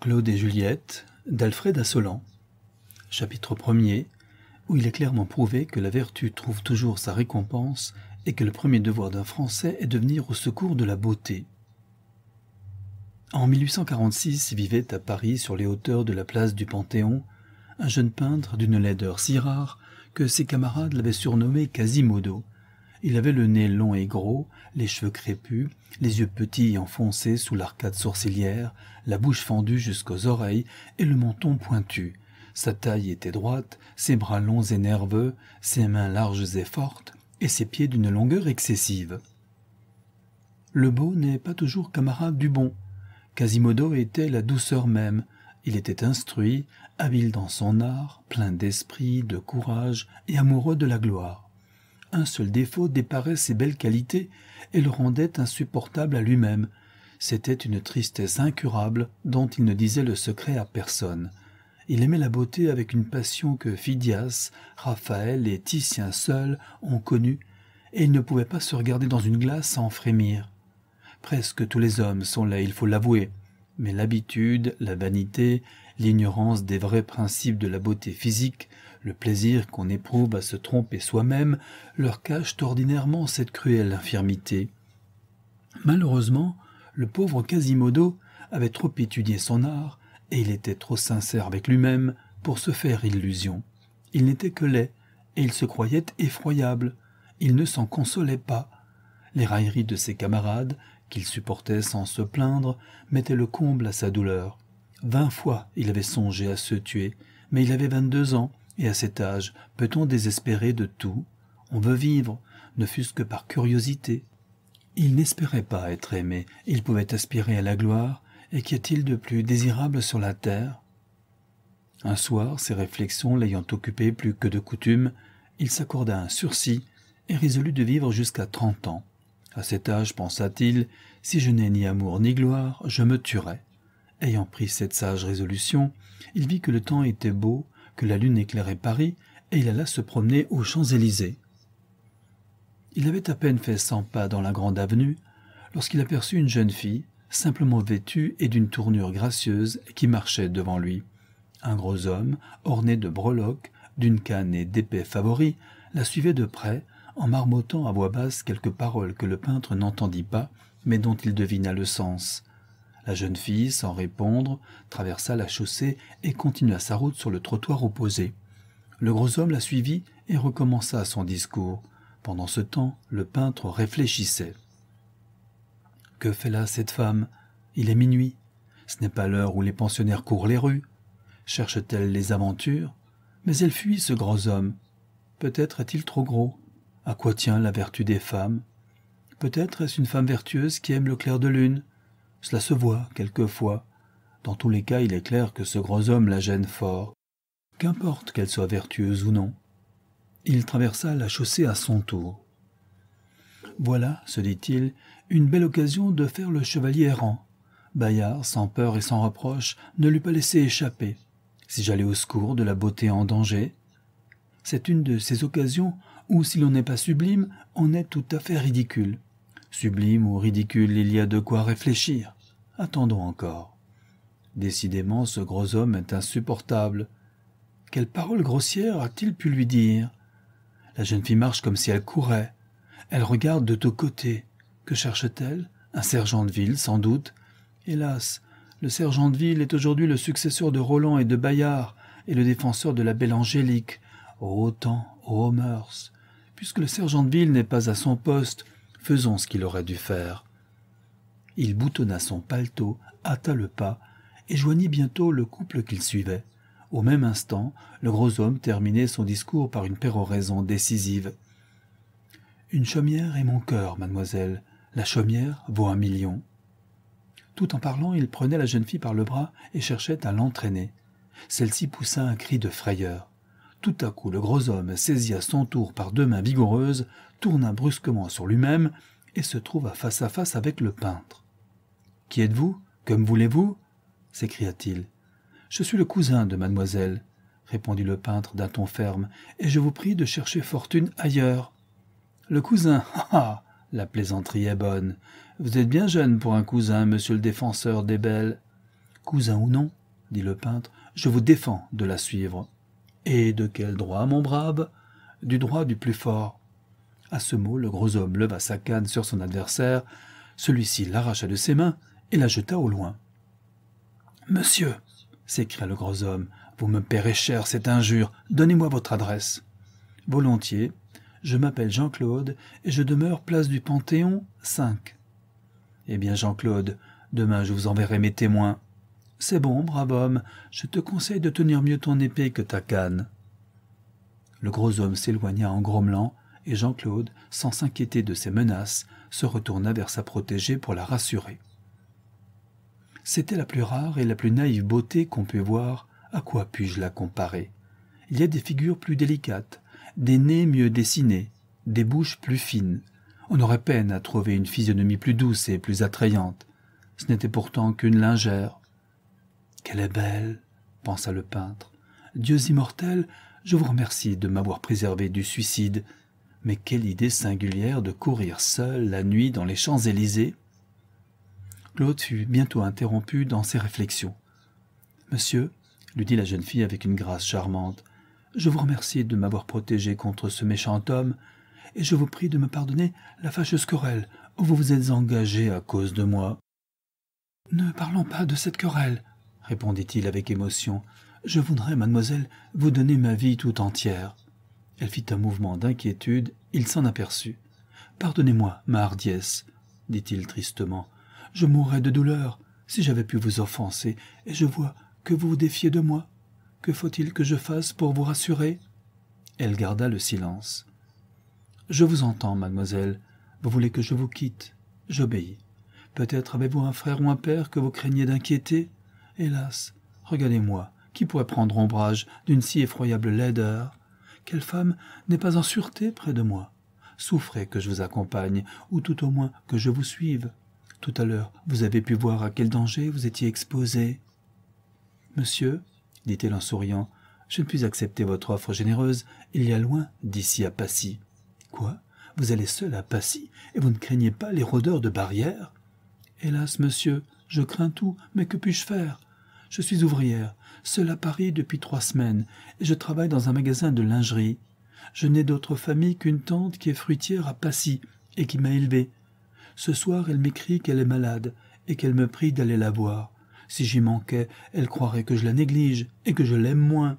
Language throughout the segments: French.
Claude et Juliette d'Alfred Assolan. Chapitre 1er, où il est clairement prouvé que la vertu trouve toujours sa récompense et que le premier devoir d'un Français est de venir au secours de la beauté. En 1846 vivait à Paris, sur les hauteurs de la place du Panthéon, un jeune peintre d'une laideur si rare que ses camarades l'avaient surnommé Quasimodo, il avait le nez long et gros, les cheveux crépus, les yeux petits et enfoncés sous l'arcade sourcilière, la bouche fendue jusqu'aux oreilles et le menton pointu. Sa taille était droite, ses bras longs et nerveux, ses mains larges et fortes, et ses pieds d'une longueur excessive. Le beau n'est pas toujours camarade du bon. Quasimodo était la douceur même. Il était instruit, habile dans son art, plein d'esprit, de courage et amoureux de la gloire. Un seul défaut déparait ses belles qualités et le rendait insupportable à lui-même. C'était une tristesse incurable dont il ne disait le secret à personne. Il aimait la beauté avec une passion que Phidias, Raphaël et Titien seuls ont connue, et il ne pouvait pas se regarder dans une glace sans frémir. Presque tous les hommes sont là, il faut l'avouer, mais l'habitude, la vanité, l'ignorance des vrais principes de la beauté physique le plaisir qu'on éprouve à se tromper soi-même leur cache ordinairement cette cruelle infirmité. Malheureusement, le pauvre Quasimodo avait trop étudié son art, et il était trop sincère avec lui-même pour se faire illusion. Il n'était que laid, et il se croyait effroyable. Il ne s'en consolait pas. Les railleries de ses camarades, qu'il supportait sans se plaindre, mettaient le comble à sa douleur. Vingt fois il avait songé à se tuer, mais il avait vingt-deux ans, et à cet âge, peut-on désespérer de tout On veut vivre, ne fût-ce que par curiosité. Il n'espérait pas être aimé, il pouvait aspirer à la gloire, et qu'y a-t-il de plus désirable sur la terre Un soir, ses réflexions l'ayant occupé plus que de coutume, il s'accorda un sursis et résolut de vivre jusqu'à trente ans. À cet âge, pensa-t-il, si je n'ai ni amour ni gloire, je me tuerai. Ayant pris cette sage résolution, il vit que le temps était beau que la lune éclairait Paris, et il alla se promener aux Champs-Élysées. Il avait à peine fait cent pas dans la grande avenue lorsqu'il aperçut une jeune fille, simplement vêtue et d'une tournure gracieuse, qui marchait devant lui. Un gros homme, orné de breloques, d'une canne et d'épais favoris, la suivait de près, en marmottant à voix basse quelques paroles que le peintre n'entendit pas, mais dont il devina le sens. La jeune fille, sans répondre, traversa la chaussée et continua sa route sur le trottoir opposé. Le gros homme la suivit et recommença son discours. Pendant ce temps, le peintre réfléchissait. Que fait là cette femme Il est minuit. Ce n'est pas l'heure où les pensionnaires courent les rues. Cherche-t-elle les aventures Mais elle fuit ce gros homme. Peut-être est-il trop gros. À quoi tient la vertu des femmes Peut-être est-ce une femme vertueuse qui aime le clair de lune cela se voit, quelquefois. Dans tous les cas, il est clair que ce gros homme la gêne fort, qu'importe qu'elle soit vertueuse ou non. Il traversa la chaussée à son tour. Voilà, se dit-il, une belle occasion de faire le chevalier errant. Bayard, sans peur et sans reproche, ne l'eût pas laissé échapper. Si j'allais au secours de la beauté en danger, c'est une de ces occasions où, si l'on n'est pas sublime, on est tout à fait ridicule. Sublime ou ridicule, il y a de quoi réfléchir. Attendons encore. Décidément, ce gros homme est insupportable. Quelle parole grossière a-t-il pu lui dire La jeune fille marche comme si elle courait. Elle regarde de tous côtés. Que cherche-t-elle Un sergent de ville, sans doute. Hélas, le sergent de ville est aujourd'hui le successeur de Roland et de Bayard, et le défenseur de la belle Angélique. Ô temps, ô mœurs Puisque le sergent de ville n'est pas à son poste, faisons ce qu'il aurait dû faire. Il boutonna son paletot, hâta le pas, et joignit bientôt le couple qu'il suivait. Au même instant, le gros homme terminait son discours par une péroraison décisive. Une chaumière est mon cœur, mademoiselle. La chaumière vaut un million. Tout en parlant, il prenait la jeune fille par le bras et cherchait à l'entraîner. Celle-ci poussa un cri de frayeur. Tout à coup, le gros homme saisi à son tour par deux mains vigoureuses, tourna brusquement sur lui-même et se trouva face à face avec le peintre. Qui êtes-vous Comme voulez-vous s'écria-t-il. Je suis le cousin de mademoiselle, répondit le peintre d'un ton ferme, et je vous prie de chercher fortune ailleurs. Le cousin, ah, ah La plaisanterie est bonne. Vous êtes bien jeune pour un cousin, monsieur le défenseur des belles. Cousin ou non, dit le peintre, je vous défends de la suivre. Et de quel droit, mon brave Du droit du plus fort. À ce mot, le gros homme leva sa canne sur son adversaire, celui-ci l'arracha de ses mains et la jeta au loin. Monsieur, s'écria le gros homme, vous me paierez cher cette injure, donnez-moi votre adresse. Volontiers, je m'appelle Jean-Claude et je demeure place du Panthéon 5. Eh bien, Jean-Claude, demain je vous enverrai mes témoins. C'est bon, brave homme, je te conseille de tenir mieux ton épée que ta canne. Le gros homme s'éloigna en grommelant, et Jean-Claude, sans s'inquiéter de ses menaces, se retourna vers sa protégée pour la rassurer. C'était la plus rare et la plus naïve beauté qu'on pût voir, à quoi puis-je la comparer Il y a des figures plus délicates, des nez mieux dessinés, des bouches plus fines. On aurait peine à trouver une physionomie plus douce et plus attrayante. Ce n'était pourtant qu'une lingère, qu'elle est belle, pensa le peintre. Dieu immortels, je vous remercie de m'avoir préservé du suicide. Mais quelle idée singulière de courir seul la nuit dans les Champs-Élysées Claude fut bientôt interrompu dans ses réflexions. Monsieur, lui dit la jeune fille avec une grâce charmante, je vous remercie de m'avoir protégé contre ce méchant homme, et je vous prie de me pardonner la fâcheuse querelle où vous vous êtes engagé à cause de moi. Ne parlons pas de cette querelle, répondit-il avec émotion. Je voudrais, mademoiselle, vous donner ma vie tout entière. Elle fit un mouvement d'inquiétude, il s'en aperçut. Pardonnez-moi, ma hardiesse, dit-il tristement. Je mourrais de douleur si j'avais pu vous offenser, et je vois que vous vous défiez de moi. Que faut-il que je fasse pour vous rassurer Elle garda le silence. Je vous entends, mademoiselle. Vous voulez que je vous quitte J'obéis. Peut-être avez-vous un frère ou un père que vous craignez d'inquiéter hélas regardez-moi qui pourrait prendre ombrage d'une si effroyable laideur quelle femme n'est pas en sûreté près de moi souffrez que je vous accompagne ou tout au moins que je vous suive tout à l'heure vous avez pu voir à quel danger vous étiez exposé monsieur dit-elle en souriant je ne puis accepter votre offre généreuse il y a loin d'ici à passy quoi vous allez seul à Passy et vous ne craignez pas les rôdeurs de barrières Hélas, monsieur, je crains tout, mais que puis-je faire je suis ouvrière, seule à Paris depuis trois semaines, et je travaille dans un magasin de lingerie. Je n'ai d'autre famille qu'une tante qui est fruitière à Passy et qui m'a élevée. Ce soir, elle m'écrit qu'elle est malade et qu'elle me prie d'aller la voir. Si j'y manquais, elle croirait que je la néglige et que je l'aime moins.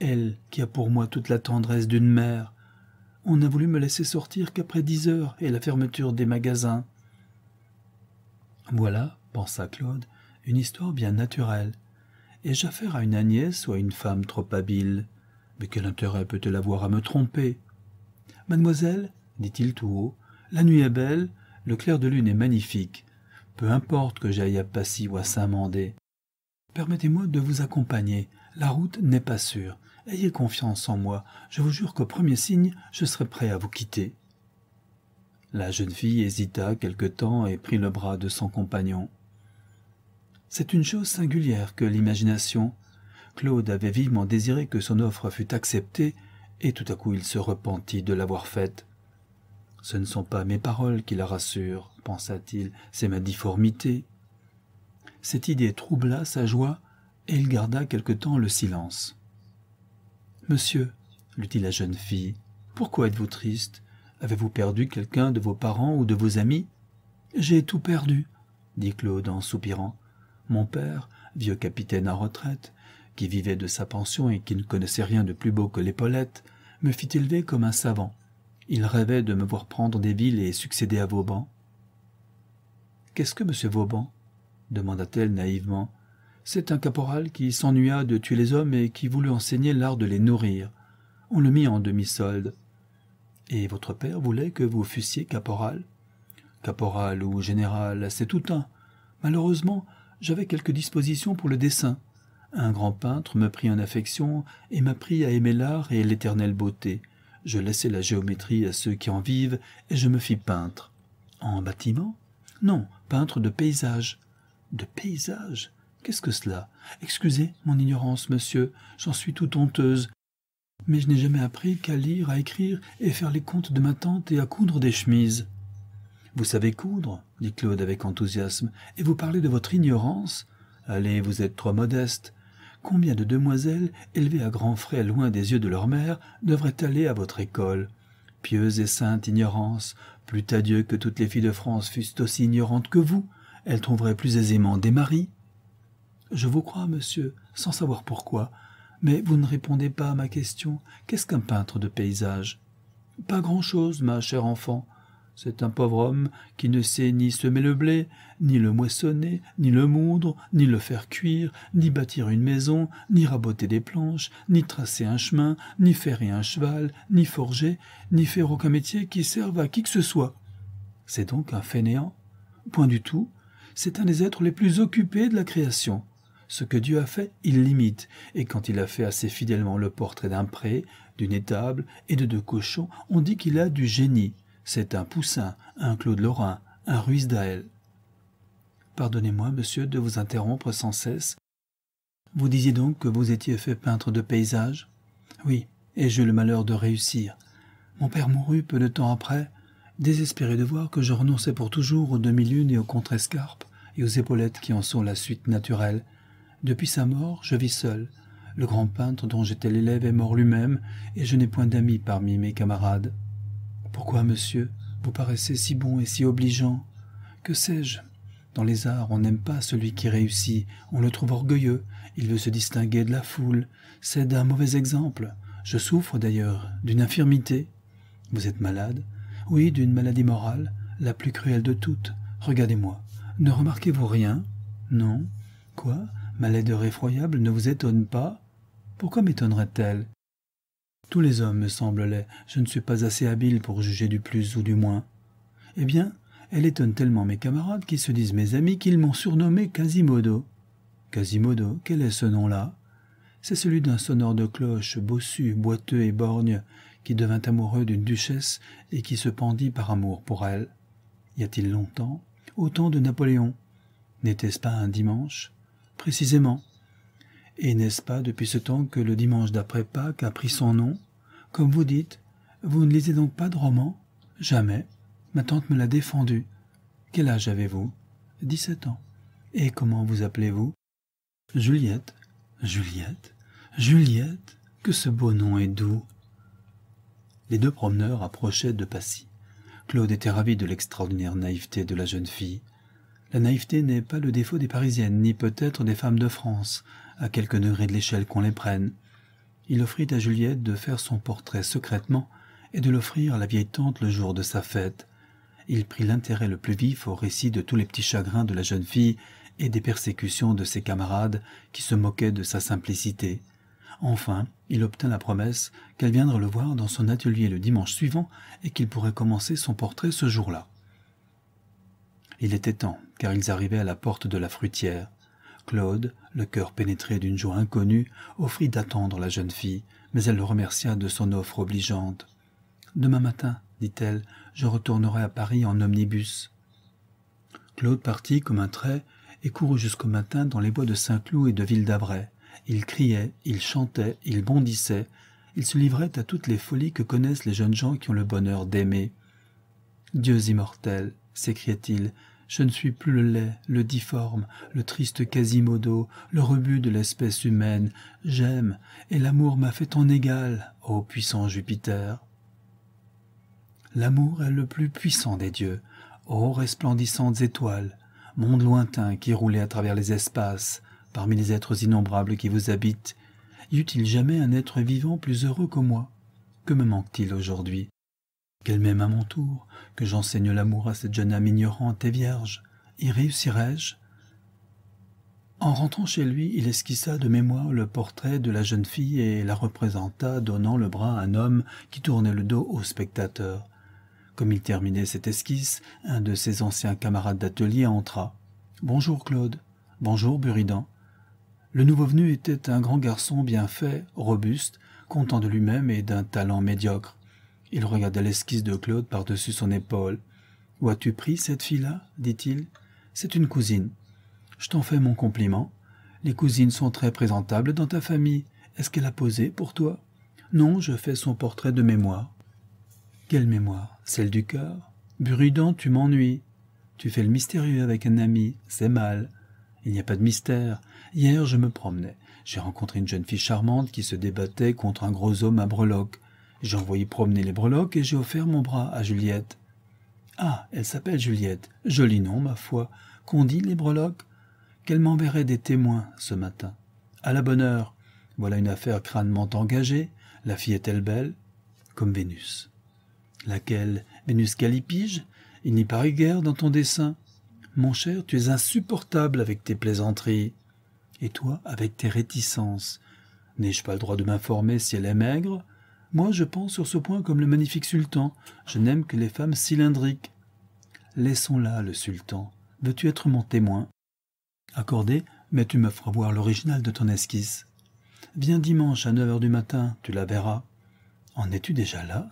Elle qui a pour moi toute la tendresse d'une mère. On n'a voulu me laisser sortir qu'après dix heures et la fermeture des magasins. Voilà, pensa Claude, une histoire bien naturelle. Ai-je affaire à une Agnès ou à une femme trop habile Mais quel intérêt peut-elle avoir à me tromper Mademoiselle, dit-il tout haut, la nuit est belle, le clair de lune est magnifique. Peu importe que j'aille à Passy ou à Saint-Mandé. Permettez-moi de vous accompagner. La route n'est pas sûre. Ayez confiance en moi. Je vous jure qu'au premier signe, je serai prêt à vous quitter. La jeune fille hésita quelque temps et prit le bras de son compagnon. C'est une chose singulière que l'imagination. Claude avait vivement désiré que son offre fût acceptée, et tout à coup il se repentit de l'avoir faite. Ce ne sont pas mes paroles qui la rassurent, pensa-t-il, c'est ma difformité. Cette idée troubla sa joie, et il garda quelque temps le silence. Monsieur, lui dit la jeune fille, pourquoi êtes-vous triste Avez-vous perdu quelqu'un de vos parents ou de vos amis J'ai tout perdu, dit Claude en soupirant. Mon père, vieux capitaine en retraite, qui vivait de sa pension et qui ne connaissait rien de plus beau que l'épaulette, me fit élever comme un savant. Il rêvait de me voir prendre des villes et succéder à Vauban. Qu'est-ce que monsieur Vauban demanda-t-elle naïvement. C'est un caporal qui s'ennuya de tuer les hommes et qui voulut enseigner l'art de les nourrir. On le mit en demi-solde. Et votre père voulait que vous fussiez caporal Caporal ou général, c'est tout un. Malheureusement, j'avais quelques dispositions pour le dessin. Un grand peintre me prit en affection et m'apprit à aimer l'art et l'éternelle beauté. Je laissai la géométrie à ceux qui en vivent et je me fis peintre. En bâtiment Non, peintre de paysage. De paysage Qu'est-ce que cela Excusez mon ignorance, monsieur, j'en suis tout honteuse. Mais je n'ai jamais appris qu'à lire, à écrire et faire les comptes de ma tante et à coudre des chemises. Vous savez coudre, dit Claude avec enthousiasme, et vous parlez de votre ignorance. Allez, vous êtes trop modeste. Combien de demoiselles, élevées à grands frais loin des yeux de leur mère, devraient aller à votre école Pieuse et sainte ignorance, plus à Dieu que toutes les filles de France fussent aussi ignorantes que vous, elles trouveraient plus aisément des maris. Je vous crois, monsieur, sans savoir pourquoi, mais vous ne répondez pas à ma question. Qu'est-ce qu'un peintre de paysage Pas grand-chose, ma chère enfant, c'est un pauvre homme qui ne sait ni semer le blé, ni le moissonner, ni le moudre, ni le faire cuire, ni bâtir une maison, ni raboter des planches, ni tracer un chemin, ni ferrer un cheval, ni forger, ni faire aucun métier qui serve à qui que ce soit. C'est donc un fainéant. Point du tout. C'est un des êtres les plus occupés de la création. Ce que Dieu a fait, il l'imite, et quand il a fait assez fidèlement le portrait d'un pré, d'une étable et de deux cochons, on dit qu'il a du génie. C'est un Poussin, un Claude Lorrain, un d'Aël. Pardonnez-moi, monsieur, de vous interrompre sans cesse. Vous disiez donc que vous étiez fait peintre de paysages Oui, et j'eus le malheur de réussir. Mon père mourut peu de temps après, désespéré de voir que je renonçais pour toujours aux demi-lunes et aux contrescarpes et aux épaulettes qui en sont la suite naturelle. Depuis sa mort, je vis seul. Le grand peintre dont j'étais l'élève est mort lui-même, et je n'ai point d'amis parmi mes camarades. Pourquoi, monsieur, vous paraissez si bon et si obligeant Que sais-je Dans les arts, on n'aime pas celui qui réussit, on le trouve orgueilleux, il veut se distinguer de la foule, c'est d'un mauvais exemple. Je souffre d'ailleurs d'une infirmité. Vous êtes malade Oui, d'une maladie morale, la plus cruelle de toutes. Regardez-moi. Ne remarquez-vous rien Non. Quoi Ma laideur effroyable ne vous étonne pas Pourquoi m'étonnerait-elle tous les hommes me semblent laids, je ne suis pas assez habile pour juger du plus ou du moins. Eh bien, elle étonne tellement mes camarades qui se disent mes amis qu'ils m'ont surnommé Quasimodo. Quasimodo, quel est ce nom-là C'est celui d'un sonneur de cloche, bossu, boiteux et borgne, qui devint amoureux d'une duchesse et qui se pendit par amour pour elle. Y a-t-il longtemps Au temps de Napoléon N'était-ce pas un dimanche Précisément, et n'est-ce pas depuis ce temps que le dimanche d'après Pâques a pris son nom Comme vous dites, vous ne lisez donc pas de roman ?»« Jamais. Ma tante me l'a défendu. Quel âge avez-vous Dix-sept ans. Et comment vous appelez-vous Juliette. Juliette. Juliette. Que ce beau nom est doux. Les deux promeneurs approchaient de Passy. Claude était ravi de l'extraordinaire naïveté de la jeune fille. La naïveté n'est pas le défaut des Parisiennes, ni peut-être des femmes de France, à quelques degrés de l'échelle qu'on les prenne. Il offrit à Juliette de faire son portrait secrètement et de l'offrir à la vieille tante le jour de sa fête. Il prit l'intérêt le plus vif au récit de tous les petits chagrins de la jeune fille et des persécutions de ses camarades qui se moquaient de sa simplicité. Enfin, il obtint la promesse qu'elle viendrait le voir dans son atelier le dimanche suivant et qu'il pourrait commencer son portrait ce jour-là. Il était temps, car ils arrivaient à la porte de la fruitière. Claude, le cœur pénétré d'une joie inconnue, offrit d'attendre la jeune fille, mais elle le remercia de son offre obligeante. Demain matin, dit-elle, je retournerai à Paris en omnibus. Claude partit comme un trait et courut jusqu'au matin dans les bois de Saint-Cloud et de Ville d'Avray. Il criait, il chantait, il bondissait, il se livrait à toutes les folies que connaissent les jeunes gens qui ont le bonheur d'aimer. Dieux immortels, s'écriait-il, je ne suis plus le laid, le difforme, le triste Quasimodo, le rebut de l'espèce humaine. J'aime, et l'amour m'a fait ton égal, ô puissant Jupiter. L'amour est le plus puissant des dieux, ô resplendissantes étoiles, monde lointain qui roulait à travers les espaces, parmi les êtres innombrables qui vous habitent. Y eut-il jamais un être vivant plus heureux que moi Que me manque-t-il aujourd'hui qu'elle m'aime à mon tour, que j'enseigne l'amour à cette jeune âme ignorante et vierge. Y réussirai-je en rentrant chez lui, il esquissa de mémoire le portrait de la jeune fille et la représenta donnant le bras à un homme qui tournait le dos au spectateur. Comme il terminait cette esquisse, un de ses anciens camarades d'atelier entra. « Bonjour Claude. Bonjour Buridan. » Le nouveau venu était un grand garçon bien fait, robuste, content de lui-même et d'un talent médiocre. Il regarda l'esquisse de Claude par-dessus son épaule. Où as-tu pris cette fille-là dit-il. C'est une cousine. Je t'en fais mon compliment. Les cousines sont très présentables dans ta famille. Est-ce qu'elle a posé pour toi Non, je fais son portrait de mémoire. Quelle mémoire Celle du cœur Brudant, tu m'ennuies. Tu fais le mystérieux avec un ami, c'est mal. Il n'y a pas de mystère. Hier, je me promenais. J'ai rencontré une jeune fille charmante qui se débattait contre un gros homme à breloques. J'ai envoyé promener les breloques et j'ai offert mon bras à Juliette. Ah, elle s'appelle Juliette. Joli nom, ma foi. Qu'on dit les breloques Qu'elle m'enverrait des témoins ce matin. À la bonne heure. Voilà une affaire crânement engagée. La fille est-elle belle Comme Vénus. Laquelle Vénus Calipige Il n'y paraît guère dans ton dessin. Mon cher, tu es insupportable avec tes plaisanteries. Et toi, avec tes réticences. N'ai-je pas le droit de m'informer si elle est maigre moi, je pense sur ce point comme le magnifique sultan. Je n'aime que les femmes cylindriques. Laissons là le sultan. Veux-tu être mon témoin Accordé, mais tu me feras voir l'original de ton esquisse. Viens dimanche à neuf heures du matin, tu la verras. En es-tu déjà là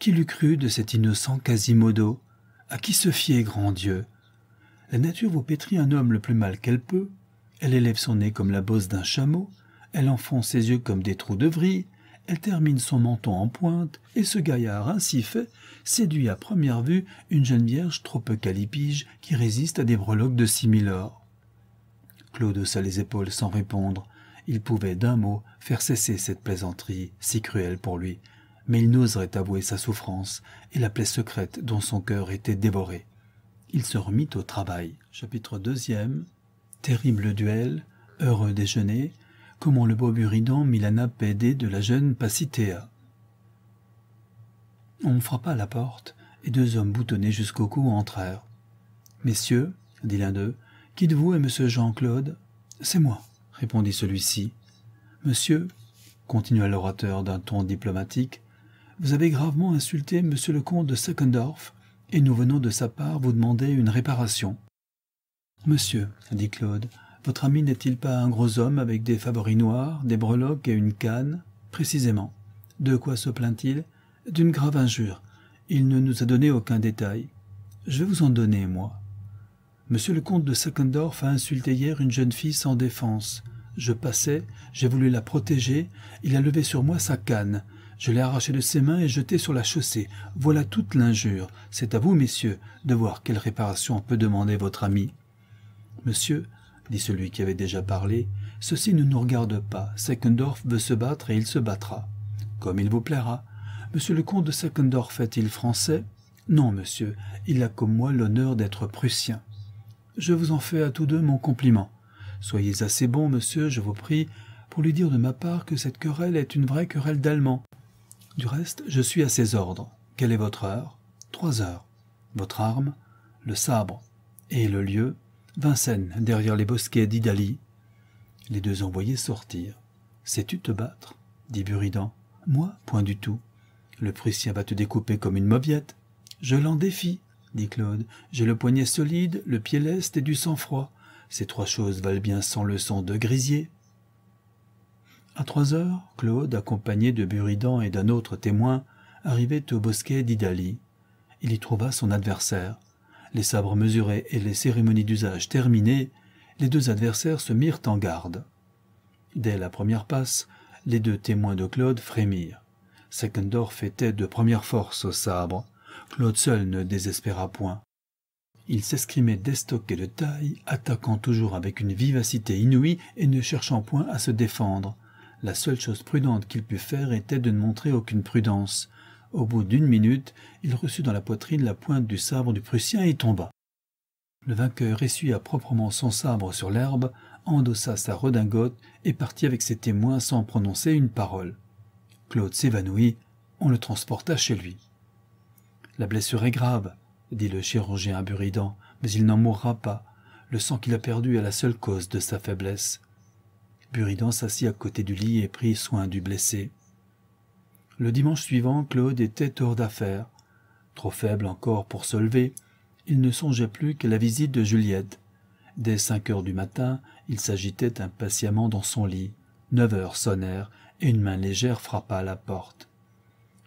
Qui l'eût cru de cet innocent Quasimodo À qui se fier, grand Dieu La nature vous pétrit un homme le plus mal qu'elle peut. Elle élève son nez comme la bosse d'un chameau. Elle enfonce ses yeux comme des trous de vrille elle termine son menton en pointe, et ce gaillard ainsi fait séduit à première vue une jeune vierge trop peu calipige qui résiste à des breloques de or. Claude haussa les épaules sans répondre. Il pouvait d'un mot faire cesser cette plaisanterie, si cruelle pour lui, mais il n'oserait avouer sa souffrance et la plaie secrète dont son cœur était dévoré. Il se remit au travail. Chapitre deuxième Terrible duel, heureux déjeuner, comment le beau buridan Milana aidée de la jeune Pacitea. On frappa à la porte, et deux hommes boutonnés jusqu'au cou entrèrent. Messieurs, dit l'un d'eux, qui de vous est monsieur Jean-Claude C'est moi, répondit celui-ci. Monsieur, continua l'orateur d'un ton diplomatique, vous avez gravement insulté monsieur le comte de Sackendorf, et nous venons de sa part vous demander une réparation. Monsieur, dit Claude, votre ami n'est-il pas un gros homme avec des favoris noirs, des breloques et une canne Précisément. De quoi se plaint-il D'une grave injure. Il ne nous a donné aucun détail. Je vais vous en donner, moi. Monsieur le comte de Sackendorf a insulté hier une jeune fille sans défense. Je passais, j'ai voulu la protéger, il a levé sur moi sa canne. Je l'ai arrachée de ses mains et jetée sur la chaussée. Voilà toute l'injure. C'est à vous, messieurs, de voir quelle réparation peut demander votre ami. Monsieur, dit celui qui avait déjà parlé, ceci ne nous regarde pas. Seckendorf veut se battre et il se battra. Comme il vous plaira. Monsieur le comte de Seckendorf est-il français Non, monsieur, il a comme moi l'honneur d'être prussien. Je vous en fais à tous deux mon compliment. Soyez assez bon, monsieur, je vous prie, pour lui dire de ma part que cette querelle est une vraie querelle d'Allemand. Du reste, je suis à ses ordres. Quelle est votre heure Trois heures. Votre arme Le sabre. Et le lieu Vincennes, derrière les bosquets d'Idalie. Les deux envoyés sortirent. Sais-tu te battre dit Buridan. Moi, point du tout. Le Prussien va te découper comme une mobiette. Je l'en défie, dit Claude. J'ai le poignet solide, le pied leste et du sang-froid. Ces trois choses valent bien sans le de Grisier. À trois heures, Claude, accompagné de Buridan et d'un autre témoin, arrivait au bosquet d'Idalie. Il y trouva son adversaire. Les sabres mesurés et les cérémonies d'usage terminées, les deux adversaires se mirent en garde. Dès la première passe, les deux témoins de Claude frémirent. Seckendorf était de première force au sabre. Claude seul ne désespéra point. Il s'escrimait d'estoc et de taille, attaquant toujours avec une vivacité inouïe et ne cherchant point à se défendre. La seule chose prudente qu'il pût faire était de ne montrer aucune prudence. Au bout d'une minute, il reçut dans la poitrine la pointe du sabre du Prussien et tomba. Le vainqueur essuya proprement son sabre sur l'herbe, endossa sa redingote et partit avec ses témoins sans prononcer une parole. Claude s'évanouit, on le transporta chez lui. La blessure est grave, dit le chirurgien à Buridan, mais il n'en mourra pas. Le sang qu'il a perdu est la seule cause de sa faiblesse. Buridan s'assit à côté du lit et prit soin du blessé. Le dimanche suivant, Claude était hors d'affaires. Trop faible encore pour se lever, il ne songeait plus qu'à la visite de Juliette. Dès cinq heures du matin, il s'agitait impatiemment dans son lit. Neuf heures sonnèrent et une main légère frappa à la porte.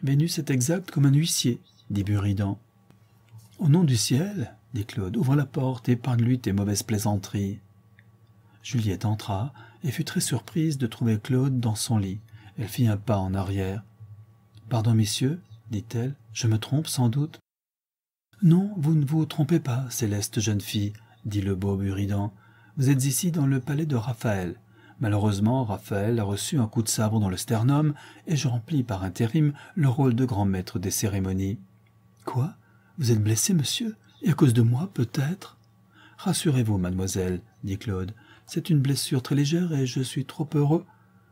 Vénus est exacte comme un huissier, dit Buridan. Au nom du ciel, dit Claude, ouvre la porte, et épargne-lui tes mauvaises plaisanteries. Juliette entra et fut très surprise de trouver Claude dans son lit. Elle fit un pas en arrière. Pardon, messieurs, dit-elle, je me trompe sans doute. Non, vous ne vous trompez pas, céleste jeune fille, dit le beau buridan. Vous êtes ici dans le palais de Raphaël. Malheureusement, Raphaël a reçu un coup de sabre dans le sternum, et je remplis par intérim le rôle de grand maître des cérémonies. Quoi Vous êtes blessé, monsieur Et à cause de moi, peut-être Rassurez-vous, mademoiselle, dit Claude. C'est une blessure très légère et je suis trop heureux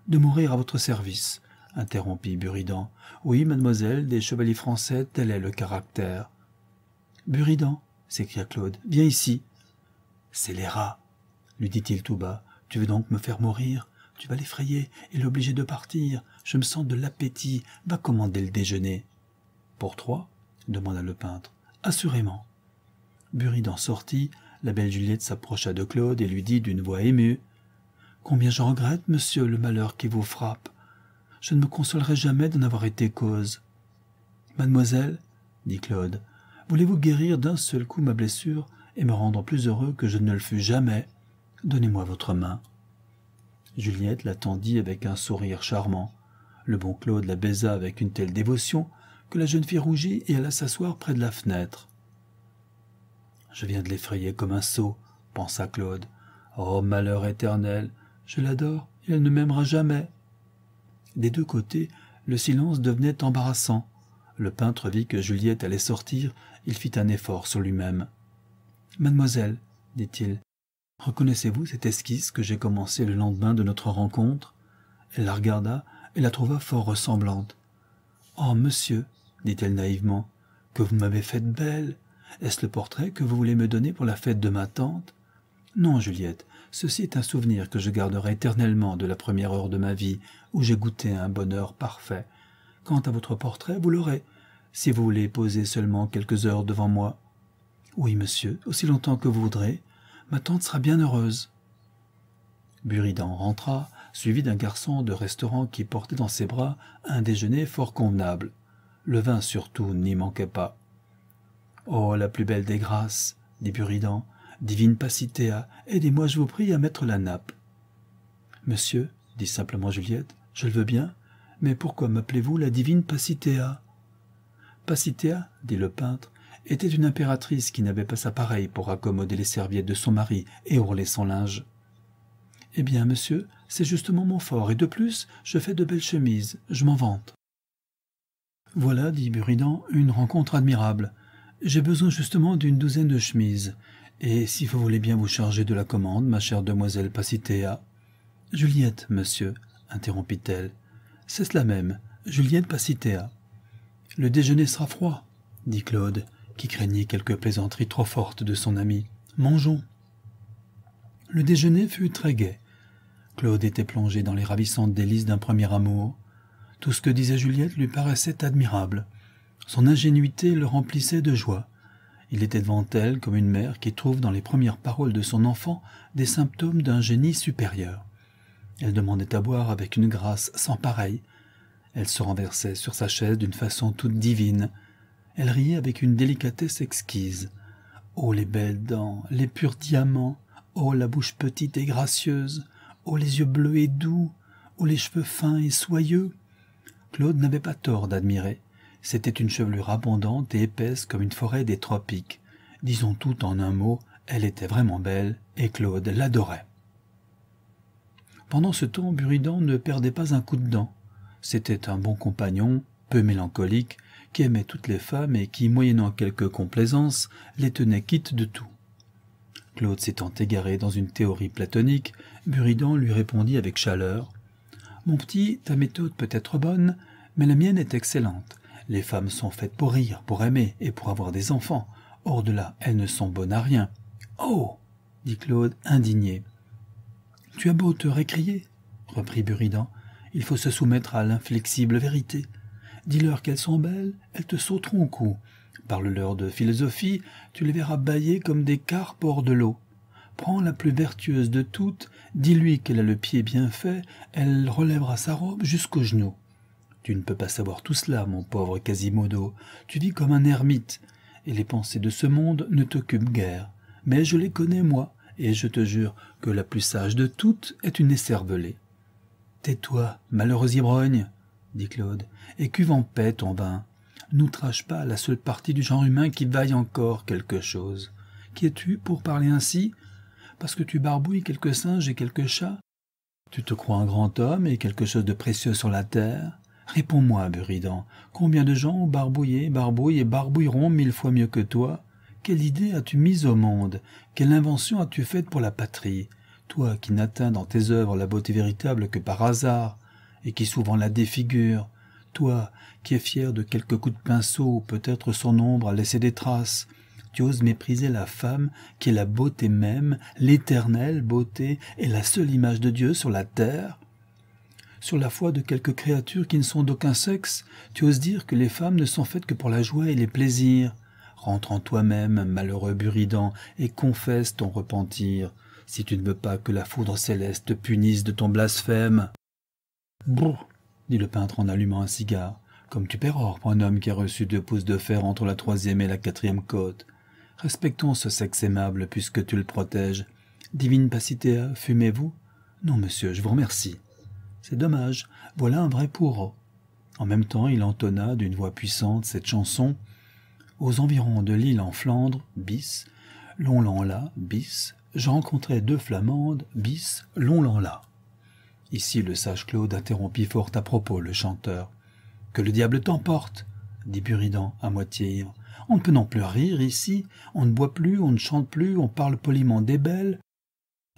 de mourir à votre service interrompit Buridan. Oui, mademoiselle, des chevaliers français, tel est le caractère. Buridan, s'écria Claude, viens ici. C'est les rats, lui dit-il tout bas. Tu veux donc me faire mourir Tu vas l'effrayer et l'obliger de partir. Je me sens de l'appétit. Va commander le déjeuner. Pour trois demanda le peintre. Assurément. Buridan sortit. La belle Juliette s'approcha de Claude et lui dit d'une voix émue Combien je regrette, monsieur, le malheur qui vous frappe je ne me consolerai jamais d'en avoir été cause. Mademoiselle, dit Claude, voulez-vous guérir d'un seul coup ma blessure et me rendre plus heureux que je ne le fus jamais Donnez-moi votre main. Juliette l'attendit avec un sourire charmant. Le bon Claude la baisa avec une telle dévotion que la jeune fille rougit et alla s'asseoir près de la fenêtre. Je viens de l'effrayer comme un sot, pensa Claude. Oh malheur éternel, je l'adore et elle ne m'aimera jamais des deux côtés, le silence devenait embarrassant. Le peintre vit que Juliette allait sortir, il fit un effort sur lui-même. Mademoiselle, dit-il, reconnaissez-vous cette esquisse que j'ai commencée le lendemain de notre rencontre Elle la regarda et la trouva fort ressemblante. Oh, monsieur, dit-elle naïvement, que vous m'avez faite belle Est-ce le portrait que vous voulez me donner pour la fête de ma tante Non, Juliette, Ceci est un souvenir que je garderai éternellement de la première heure de ma vie où j'ai goûté un bonheur parfait. Quant à votre portrait, vous l'aurez, si vous voulez poser seulement quelques heures devant moi. Oui, monsieur, aussi longtemps que vous voudrez. Ma tante sera bien heureuse. Buridan rentra, suivi d'un garçon de restaurant qui portait dans ses bras un déjeuner fort convenable. Le vin surtout n'y manquait pas. Oh, la plus belle des grâces, dit Buridan, Divine Pacitéa, aidez-moi, je vous prie, à mettre la nappe. Monsieur, dit simplement Juliette, je le veux bien, mais pourquoi m'appelez-vous la divine Pacitéa? Pacitéa, dit le peintre, était une impératrice qui n'avait pas sa pareille pour accommoder les serviettes de son mari et ourler son linge. Eh bien, monsieur, c'est justement mon fort, et de plus, je fais de belles chemises, je m'en vante. Voilà, dit Buridan, une rencontre admirable. J'ai besoin justement d'une douzaine de chemises et si vous voulez bien vous charger de la commande, ma chère demoiselle Pacitea. Juliette, monsieur, interrompit-elle. C'est cela même, Juliette Pacitea. Le déjeuner sera froid, dit Claude, qui craignait quelque plaisanterie trop forte de son ami. Mangeons. Le déjeuner fut très gai. Claude était plongé dans les ravissantes délices d'un premier amour. Tout ce que disait Juliette lui paraissait admirable. Son ingénuité le remplissait de joie. Il était devant elle comme une mère qui trouve dans les premières paroles de son enfant des symptômes d'un génie supérieur. Elle demandait à boire avec une grâce sans pareille. Elle se renversait sur sa chaise d'une façon toute divine. Elle riait avec une délicatesse exquise. Oh les belles dents, les purs diamants, oh la bouche petite et gracieuse, oh les yeux bleus et doux, oh les cheveux fins et soyeux. Claude n'avait pas tort d'admirer. C'était une chevelure abondante et épaisse comme une forêt des tropiques. Disons tout en un mot, elle était vraiment belle, et Claude l'adorait. Pendant ce temps, Buridan ne perdait pas un coup de dent. C'était un bon compagnon, peu mélancolique, qui aimait toutes les femmes et qui, moyennant quelques complaisances, les tenait quittes de tout. Claude s'étant égaré dans une théorie platonique, Buridan lui répondit avec chaleur. Mon petit, ta méthode peut être bonne, mais la mienne est excellente. Les femmes sont faites pour rire, pour aimer et pour avoir des enfants. Hors de là, elles ne sont bonnes à rien. Oh dit Claude, indigné. Tu as beau te récrier, reprit Buridan, il faut se soumettre à l'inflexible vérité. Dis-leur qu'elles sont belles, elles te sauteront au cou. Parle-leur de philosophie, tu les verras bailler comme des carpes hors de l'eau. Prends la plus vertueuse de toutes, dis-lui qu'elle a le pied bien fait, elle relèvera sa robe jusqu'aux genoux. Tu ne peux pas savoir tout cela, mon pauvre Quasimodo. Tu vis comme un ermite, et les pensées de ce monde ne t'occupent guère. Mais je les connais, moi, et je te jure que la plus sage de toutes est une écervelée. Tais-toi, malheureux Ibrogne, » dit Claude, et cuve en paix ton vin. N'outrage pas la seule partie du genre humain qui vaille encore quelque chose. Qui es-tu pour parler ainsi Parce que tu barbouilles quelques singes et quelques chats Tu te crois un grand homme et quelque chose de précieux sur la terre Réponds-moi, Buridan, combien de gens ont barbouillé, barbouillé, et barbouilleront mille fois mieux que toi Quelle idée as-tu mise au monde Quelle invention as-tu faite pour la patrie Toi qui n'atteins dans tes œuvres la beauté véritable que par hasard, et qui souvent la défigure, toi qui es fier de quelques coups de pinceau peut-être son ombre a laissé des traces, tu oses mépriser la femme qui est la beauté même, l'éternelle beauté et la seule image de Dieu sur la terre sur la foi de quelques créatures qui ne sont d'aucun sexe, tu oses dire que les femmes ne sont faites que pour la joie et les plaisirs. Rentre en toi-même, malheureux buridan, et confesse ton repentir, si tu ne veux pas que la foudre céleste te punisse de ton blasphème. Brrr, dit le peintre en allumant un cigare, comme tu or pour un homme qui a reçu deux pouces de fer entre la troisième et la quatrième côte. Respectons ce sexe aimable puisque tu le protèges. Divine Pacitea, fumez-vous Non, monsieur, je vous remercie. C'est dommage, voilà un vrai pourreau. En même temps, il entonna d'une voix puissante cette chanson Aux environs de l'île en Flandre, bis, long l'on là, bis, je rencontrai deux Flamandes, bis, long là. Ici, le sage Claude interrompit fort à propos le chanteur. Que le diable t'emporte dit Buridan, à moitié ivre. On ne peut non plus rire ici, on ne boit plus, on ne chante plus, on parle poliment des belles.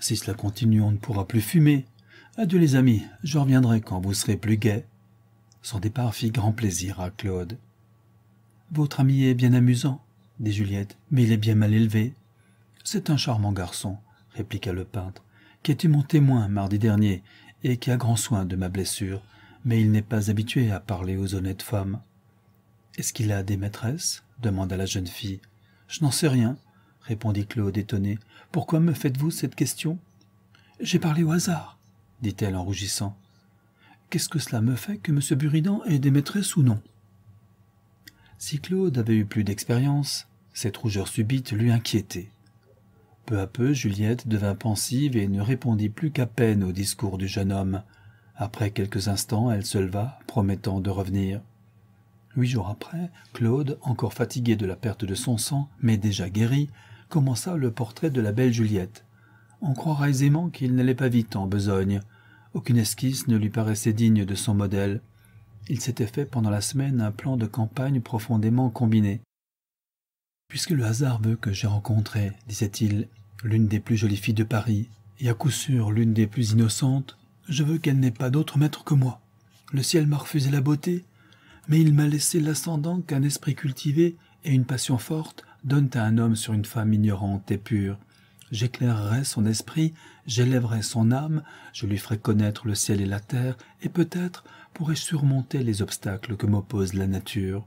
Si cela continue, on ne pourra plus fumer, Adieu les amis, je reviendrai quand vous serez plus gais. Son départ fit grand plaisir à Claude. Votre ami est bien amusant, dit Juliette, mais il est bien mal élevé. C'est un charmant garçon, répliqua le peintre, qui été mon témoin mardi dernier et qui a grand soin de ma blessure, mais il n'est pas habitué à parler aux honnêtes femmes. Est-ce qu'il a des maîtresses demanda la jeune fille. Je n'en sais rien, répondit Claude étonné. Pourquoi me faites-vous cette question J'ai parlé au hasard, dit-elle en rougissant. Qu'est-ce que cela me fait que M. Buridan ait des maîtresses ou non Si Claude avait eu plus d'expérience, cette rougeur subite lui inquiétait. Peu à peu, Juliette devint pensive et ne répondit plus qu'à peine au discours du jeune homme. Après quelques instants, elle se leva, promettant de revenir. Huit jours après, Claude, encore fatigué de la perte de son sang, mais déjà guéri, commença le portrait de la belle Juliette on croira aisément qu'il n'allait pas vite en besogne. Aucune esquisse ne lui paraissait digne de son modèle. Il s'était fait pendant la semaine un plan de campagne profondément combiné. Puisque le hasard veut que j'ai rencontré, disait-il, l'une des plus jolies filles de Paris, et à coup sûr l'une des plus innocentes, je veux qu'elle n'ait pas d'autre maître que moi. Le ciel m'a refusé la beauté, mais il m'a laissé l'ascendant qu'un esprit cultivé et une passion forte donnent à un homme sur une femme ignorante et pure. J'éclairerai son esprit, j'élèverai son âme, je lui ferai connaître le ciel et la terre, et peut-être pourrai surmonter les obstacles que m'oppose la nature.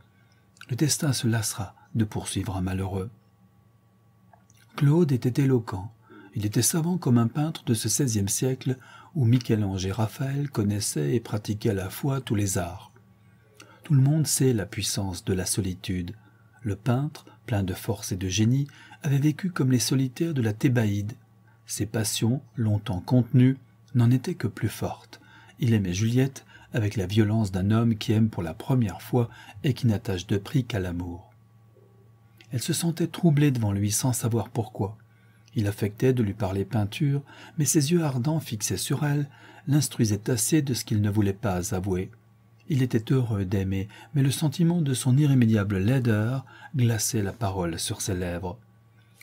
Le destin se lassera de poursuivre un malheureux. Claude était éloquent. Il était savant comme un peintre de ce XVIe siècle où Michel-Ange et Raphaël connaissaient et pratiquaient à la fois tous les arts. Tout le monde sait la puissance de la solitude. Le peintre, plein de force et de génie, avait vécu comme les solitaires de la Thébaïde. Ses passions, longtemps contenues, n'en étaient que plus fortes. Il aimait Juliette avec la violence d'un homme qui aime pour la première fois et qui n'attache de prix qu'à l'amour. Elle se sentait troublée devant lui sans savoir pourquoi. Il affectait de lui parler peinture, mais ses yeux ardents fixés sur elle l'instruisaient assez de ce qu'il ne voulait pas avouer. Il était heureux d'aimer, mais le sentiment de son irrémédiable laideur glaçait la parole sur ses lèvres.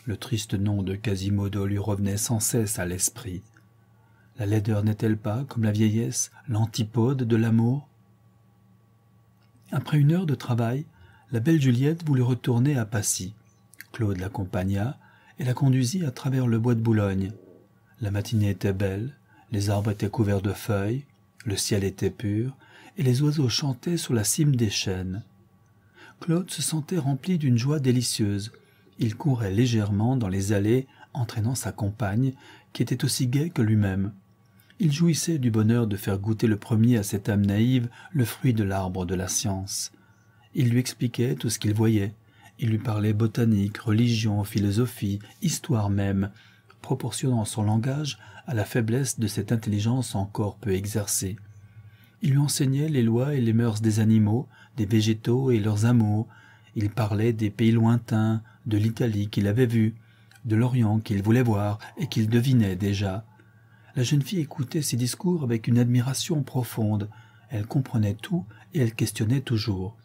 Le triste nom de Quasimodo lui revenait sans cesse à l'esprit. La laideur n'est-elle pas, comme la vieillesse, l'antipode de l'amour Après une heure de travail, la belle Juliette voulut retourner à Passy. Claude l'accompagna et la conduisit à travers le bois de Boulogne. La matinée était belle, les arbres étaient couverts de feuilles, le ciel était pur, et les oiseaux chantaient sur la cime des chênes. Claude se sentait rempli d'une joie délicieuse, il courait légèrement dans les allées, entraînant sa compagne, qui était aussi gaie que lui-même. Il jouissait du bonheur de faire goûter le premier à cette âme naïve le fruit de l'arbre de la science. Il lui expliquait tout ce qu'il voyait. Il lui parlait botanique, religion, philosophie, histoire même, proportionnant son langage à la faiblesse de cette intelligence encore peu exercée. Il lui enseignait les lois et les mœurs des animaux, des végétaux et leurs amours. Il parlait des pays lointains, de l'Italie qu'il avait vue, de l'Orient qu'il voulait voir et qu'il devinait déjà. La jeune fille écoutait ses discours avec une admiration profonde. Elle comprenait tout et elle questionnait toujours.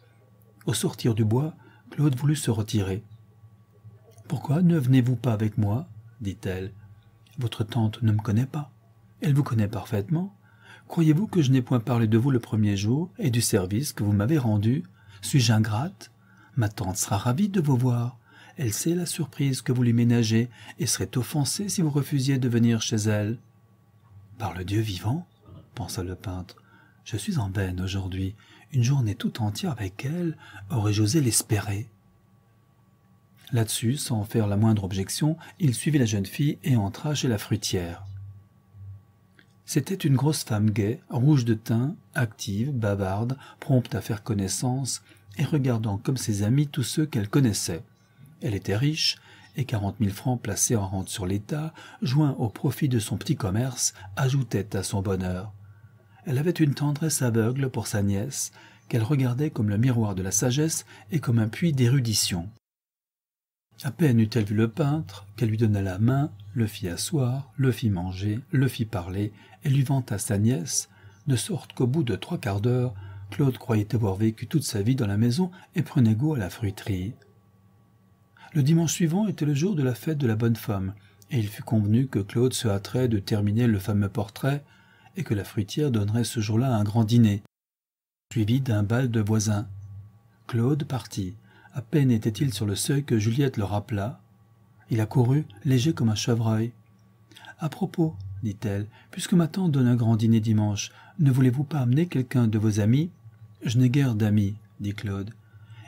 Au sortir du bois, Claude voulut se retirer. Pourquoi ne venez-vous pas avec moi dit-elle. Votre tante ne me connaît pas. Elle vous connaît parfaitement. Croyez-vous que je n'ai point parlé de vous le premier jour et du service que vous m'avez rendu Suis-je ingrate Ma tante sera ravie de vous voir. Elle sait la surprise que vous lui ménagez et serait offensée si vous refusiez de venir chez elle. Par le Dieu vivant, pensa le peintre, je suis en veine aujourd'hui. Une journée tout entière avec elle aurais-je osé l'espérer. Là-dessus, sans faire la moindre objection, il suivit la jeune fille et entra chez la fruitière. C'était une grosse femme gaie, rouge de teint, active, bavarde, prompte à faire connaissance, et regardant comme ses amis tous ceux qu'elle connaissait. Elle était riche, et quarante mille francs placés en rente sur l'État, joints au profit de son petit commerce, ajoutaient à son bonheur. Elle avait une tendresse aveugle pour sa nièce, qu'elle regardait comme le miroir de la sagesse et comme un puits d'érudition. À peine eut-elle vu le peintre, qu'elle lui donna la main, le fit asseoir, le fit manger, le fit parler, et lui vanta sa nièce, de sorte qu'au bout de trois quarts d'heure, Claude croyait avoir vécu toute sa vie dans la maison et prenait goût à la fruiterie. Le dimanche suivant était le jour de la fête de la bonne femme, et il fut convenu que Claude se hâterait de terminer le fameux portrait, et que la fruitière donnerait ce jour-là un grand dîner, suivi d'un bal de voisins. Claude partit. À peine était-il sur le seuil que Juliette le rappela. Il accourut, léger comme un chevreuil. À propos, dit-elle, puisque ma tante donne un grand dîner dimanche, ne voulez-vous pas amener quelqu'un de vos amis Je n'ai guère d'amis, dit Claude.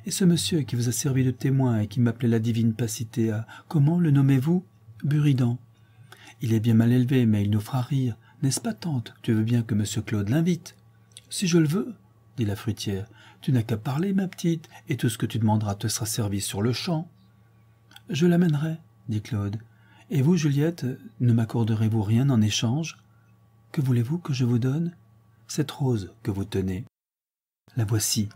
Et ce monsieur qui vous a servi de témoin et qui m'appelait la divine à euh, comment le nommez-vous Buridan. Il est bien mal élevé, mais il nous fera rire. N'est-ce pas, tante Tu veux bien que monsieur Claude l'invite Si je le veux, dit la fruitière, tu n'as qu'à parler, ma petite, et tout ce que tu demanderas te sera servi sur le champ. Je l'amènerai, dit Claude. Et vous, Juliette, ne m'accorderez-vous rien en échange Que voulez-vous que je vous donne Cette rose que vous tenez. La voici,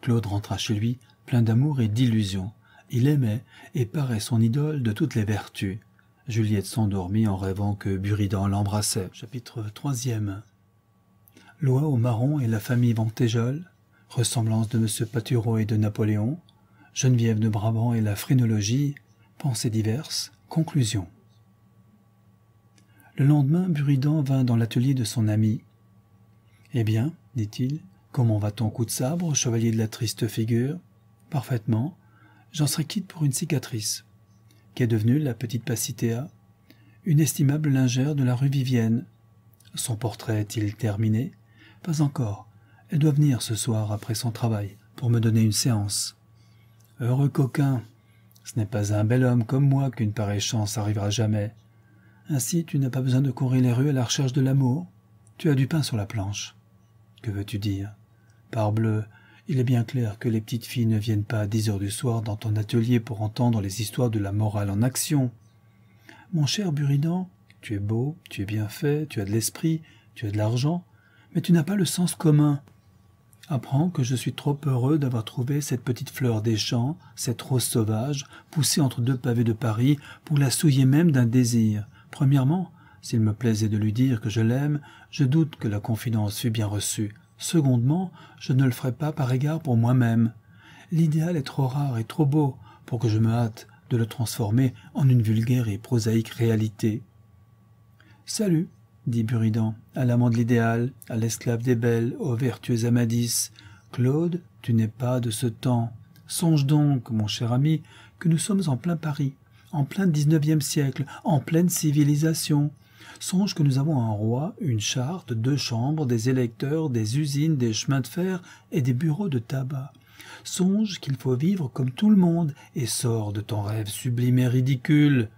Claude rentra chez lui, plein d'amour et d'illusion. Il aimait et paraît son idole de toutes les vertus. Juliette s'endormit en rêvant que Buridan l'embrassait. Chapitre 3 Loi au marron et la famille Vantéjol, ressemblance de M. Patureau et de Napoléon, Geneviève de Brabant et la phrénologie, pensées diverses, conclusion. Le lendemain, Buridan vint dans l'atelier de son ami. Eh bien, dit-il, Comment va ton coup de sabre, chevalier de la triste figure Parfaitement. J'en serai quitte pour une cicatrice. Qu'est devenue la petite Pacitéa Une estimable lingère de la rue Vivienne. Son portrait est-il terminé Pas encore. Elle doit venir ce soir après son travail pour me donner une séance. Heureux coquin Ce n'est pas à un bel homme comme moi qu'une pareille chance arrivera jamais. Ainsi, tu n'as pas besoin de courir les rues à la recherche de l'amour. Tu as du pain sur la planche. Que veux-tu dire Parbleu, il est bien clair que les petites filles ne viennent pas à dix heures du soir dans ton atelier pour entendre les histoires de la morale en action. Mon cher Buridan, tu es beau, tu es bien fait, tu as de l'esprit, tu as de l'argent, mais tu n'as pas le sens commun. Apprends que je suis trop heureux d'avoir trouvé cette petite fleur des champs, cette rose sauvage, poussée entre deux pavés de Paris, pour la souiller même d'un désir. Premièrement, s'il me plaisait de lui dire que je l'aime, je doute que la confidence fût bien reçue. Secondement, je ne le ferai pas par égard pour moi-même. L'idéal est trop rare et trop beau pour que je me hâte de le transformer en une vulgaire et prosaïque réalité. Salut, dit Buridan, à l'amant de l'idéal, à l'esclave des belles, au vertueux Amadis. Claude, tu n'es pas de ce temps. Songe donc, mon cher ami, que nous sommes en plein Paris, en plein dix-neuvième siècle, en pleine civilisation. Songe que nous avons un roi, une charte, deux chambres, des électeurs, des usines, des chemins de fer et des bureaux de tabac. Songe qu'il faut vivre comme tout le monde et sors de ton rêve sublime et ridicule.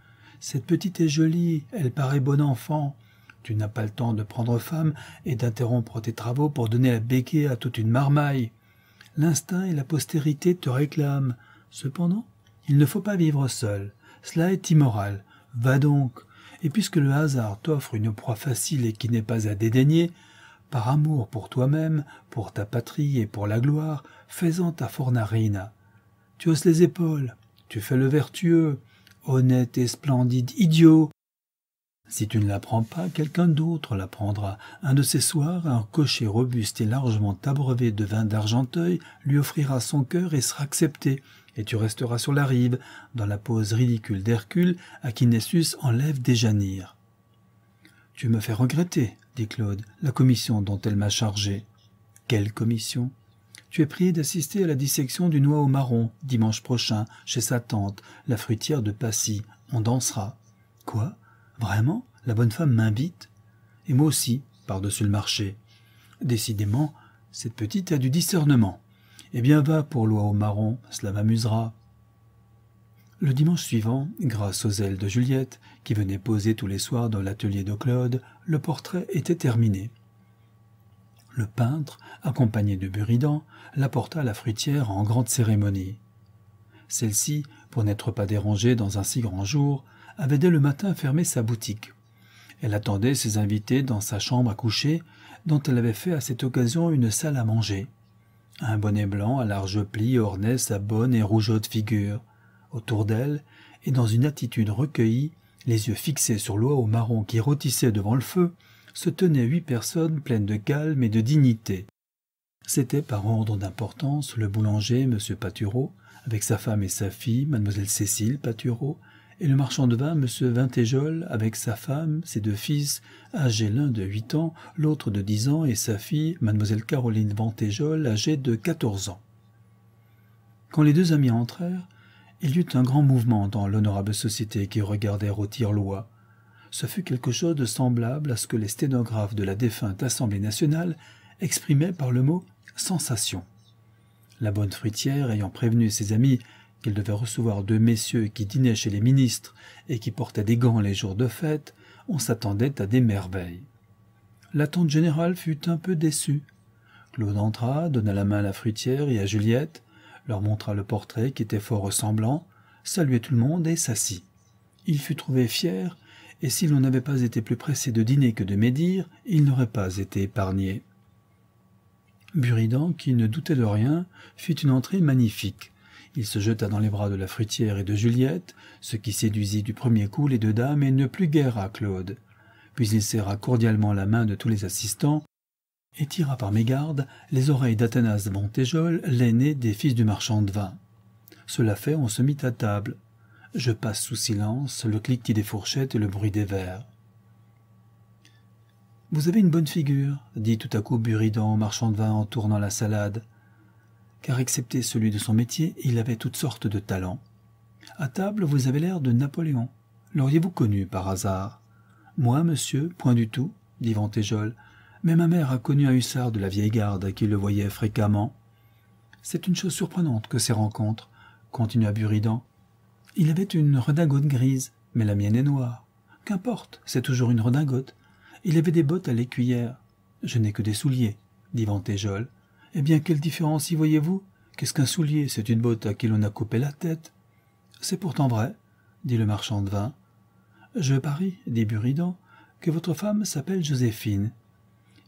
Cette petite est jolie, elle paraît bonne enfant. Tu n'as pas le temps de prendre femme et d'interrompre tes travaux pour donner la béquée à toute une marmaille. L'instinct et la postérité te réclament. Cependant, il ne faut pas vivre seul. Cela est immoral. Va donc, et puisque le hasard t'offre une proie facile et qui n'est pas à dédaigner, par amour pour toi-même, pour ta patrie et pour la gloire, fais-en ta fornarina. Tu hausses les épaules, tu fais le vertueux, honnête et splendide idiot. Si tu ne la prends pas, quelqu'un d'autre la prendra. Un de ces soirs, un cocher robuste et largement abreuvé de vin d'argenteuil lui offrira son cœur et sera accepté et tu resteras sur la rive, dans la pose ridicule d'Hercule à qui Nessus enlève des janires. Tu me fais regretter, dit Claude, la commission dont elle m'a chargé. Quelle commission Tu es prié d'assister à la dissection du noix au marron, dimanche prochain, chez sa tante, la fruitière de Passy. On dansera. Quoi Vraiment La bonne femme m'invite Et moi aussi, par-dessus le marché. Décidément, cette petite a du discernement. Eh bien va pour l'oie au marron, cela m'amusera. Le dimanche suivant, grâce aux ailes de Juliette, qui venait poser tous les soirs dans l'atelier de Claude, le portrait était terminé. Le peintre, accompagné de Buridan, l'apporta à la fruitière en grande cérémonie. Celle-ci, pour n'être pas dérangée dans un si grand jour, avait dès le matin fermé sa boutique. Elle attendait ses invités dans sa chambre à coucher, dont elle avait fait à cette occasion une salle à manger. Un bonnet blanc à large plis ornait sa bonne et rougeote figure. Autour d'elle, et dans une attitude recueillie, les yeux fixés sur l'oie au marron qui rôtissait devant le feu, se tenaient huit personnes pleines de calme et de dignité. C'était par ordre d'importance le boulanger, M. Patureau, avec sa femme et sa fille, Mademoiselle Cécile Patureau, et le marchand de vin, M. Vintéjol, avec sa femme, ses deux fils, âgés l'un de huit ans, l'autre de dix ans, et sa fille, Mademoiselle Caroline Vintéjol, âgée de quatorze ans. Quand les deux amis entrèrent, il y eut un grand mouvement dans l'honorable société qui regardait au tirlois. Ce fut quelque chose de semblable à ce que les sténographes de la défunte Assemblée nationale exprimaient par le mot sensation. La bonne fruitière, ayant prévenu ses amis qu'il devait recevoir deux messieurs qui dînaient chez les ministres et qui portaient des gants les jours de fête, on s'attendait à des merveilles. L'attente générale fut un peu déçue. Claude entra, donna la main à la fruitière et à Juliette, leur montra le portrait qui était fort ressemblant, salua tout le monde et s'assit. Il fut trouvé fier, et si l'on n'avait pas été plus pressé de dîner que de médire, il n'aurait pas été épargné. Buridan, qui ne doutait de rien, fit une entrée magnifique. Il se jeta dans les bras de la fruitière et de Juliette, ce qui séduisit du premier coup les deux dames et ne plus guère à Claude. Puis il serra cordialement la main de tous les assistants et tira par mégarde les oreilles d'Athanase Montéjol, l'aîné des fils du marchand de vin. Cela fait, on se mit à table. Je passe sous silence le cliquetis des fourchettes et le bruit des verres. Vous avez une bonne figure, dit tout à coup Buridan au marchand de vin en tournant la salade car excepté celui de son métier, il avait toutes sortes de talents. À table, vous avez l'air de Napoléon. L'auriez-vous connu par hasard Moi, monsieur, point du tout, dit Vantéjol, mais ma mère a connu un hussard de la vieille garde qui le voyait fréquemment. C'est une chose surprenante que ces rencontres, continua Buridan. Il avait une redingote grise, mais la mienne est noire. Qu'importe, c'est toujours une redingote. Il avait des bottes à l'écuyère. Je n'ai que des souliers, dit Vantéjol. Eh bien, quelle différence y voyez-vous Qu'est-ce qu'un soulier C'est une botte à qui l'on a coupé la tête. C'est pourtant vrai, dit le marchand de vin. Je parie, dit Buridan, que votre femme s'appelle Joséphine.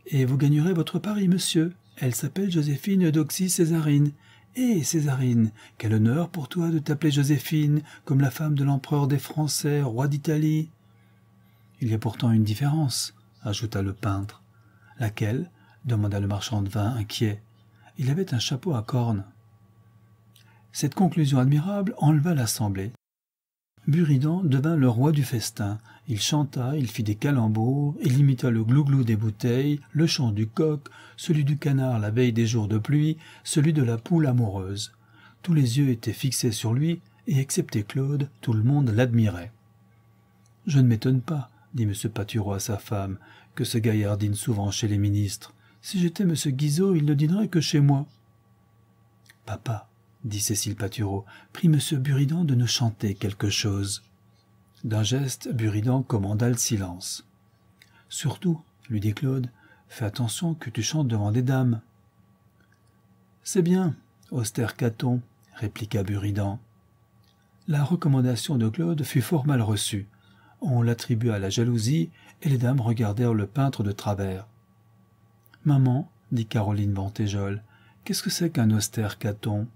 Et vous gagnerez votre pari, monsieur. Elle s'appelle Joséphine d'Oxy Césarine. Eh, Césarine, quel honneur pour toi de t'appeler Joséphine, comme la femme de l'empereur des Français, roi d'Italie. Il y a pourtant une différence, ajouta le peintre. Laquelle demanda le marchand de vin inquiet. Il avait un chapeau à cornes. Cette conclusion admirable enleva l'assemblée. Buridan devint le roi du festin. Il chanta, il fit des calembours, il imita le glouglou des bouteilles, le chant du coq, celui du canard la veille des jours de pluie, celui de la poule amoureuse. Tous les yeux étaient fixés sur lui, et excepté Claude, tout le monde l'admirait. Je ne m'étonne pas, dit M. Paturo à sa femme, que gaillard gaillardine souvent chez les ministres. Si j'étais M. Guizot, il ne dînerait que chez moi. Papa, dit Cécile Patureau, prie M. Buridan de nous chanter quelque chose. D'un geste, Buridan commanda le silence. Surtout, lui dit Claude, fais attention que tu chantes devant des dames. C'est bien, austère Caton, répliqua Buridan. La recommandation de Claude fut fort mal reçue. On l'attribua à la jalousie, et les dames regardèrent le peintre de travers. Maman, dit Caroline Vantéjol, qu'est-ce que c'est qu'un austère caton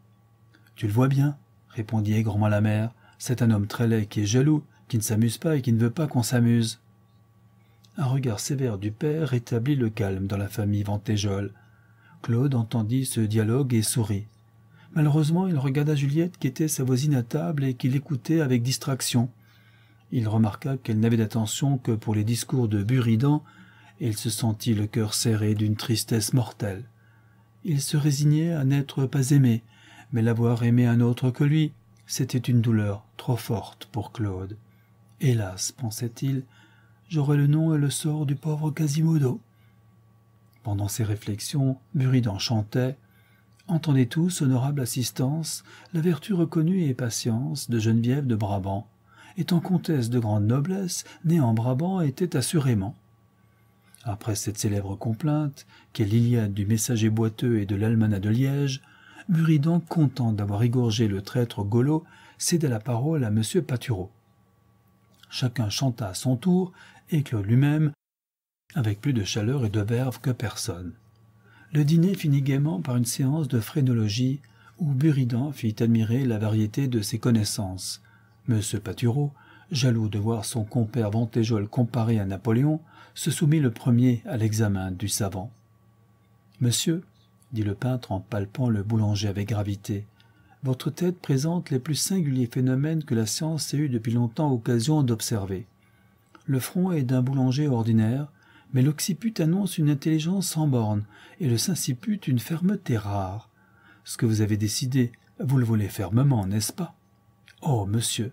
Tu le vois bien, répondit aigrement la mère. C'est un homme très laid qui est jaloux, qui ne s'amuse pas et qui ne veut pas qu'on s'amuse. Un regard sévère du père rétablit le calme dans la famille Vantéjol. Claude entendit ce dialogue et sourit. Malheureusement, il regarda Juliette qui était sa voisine à table et qui l'écoutait avec distraction. Il remarqua qu'elle n'avait d'attention que pour les discours de Buridan il se sentit le cœur serré d'une tristesse mortelle. Il se résignait à n'être pas aimé, mais l'avoir aimé un autre que lui, c'était une douleur trop forte pour Claude. Hélas, pensait-il, j'aurai le nom et le sort du pauvre Quasimodo. Pendant ces réflexions, Buridan chantait Entendez tous, honorable assistance, la vertu reconnue et patience de Geneviève de Brabant. Étant comtesse de grande noblesse, née en Brabant, était assurément après cette célèbre complainte, qu'est l'Iliade du messager boiteux et de l'almanach de Liège, Buridan, content d'avoir égorgé le traître Golo, céda la parole à M. Patureau. Chacun chanta à son tour, et Claude lui-même, avec plus de chaleur et de verve que personne. Le dîner finit gaiement par une séance de phrénologie, où Buridan fit admirer la variété de ses connaissances. M. Patureau jaloux de voir son compère Vantéjol comparé à Napoléon, se soumit le premier à l'examen du savant. Monsieur, dit le peintre en palpant le boulanger avec gravité, votre tête présente les plus singuliers phénomènes que la science ait eu depuis longtemps occasion d'observer. Le front est d'un boulanger ordinaire, mais l'occiput annonce une intelligence sans borne et le sinciput une fermeté rare. Ce que vous avez décidé, vous le voulez fermement, n'est-ce pas Oh, monsieur,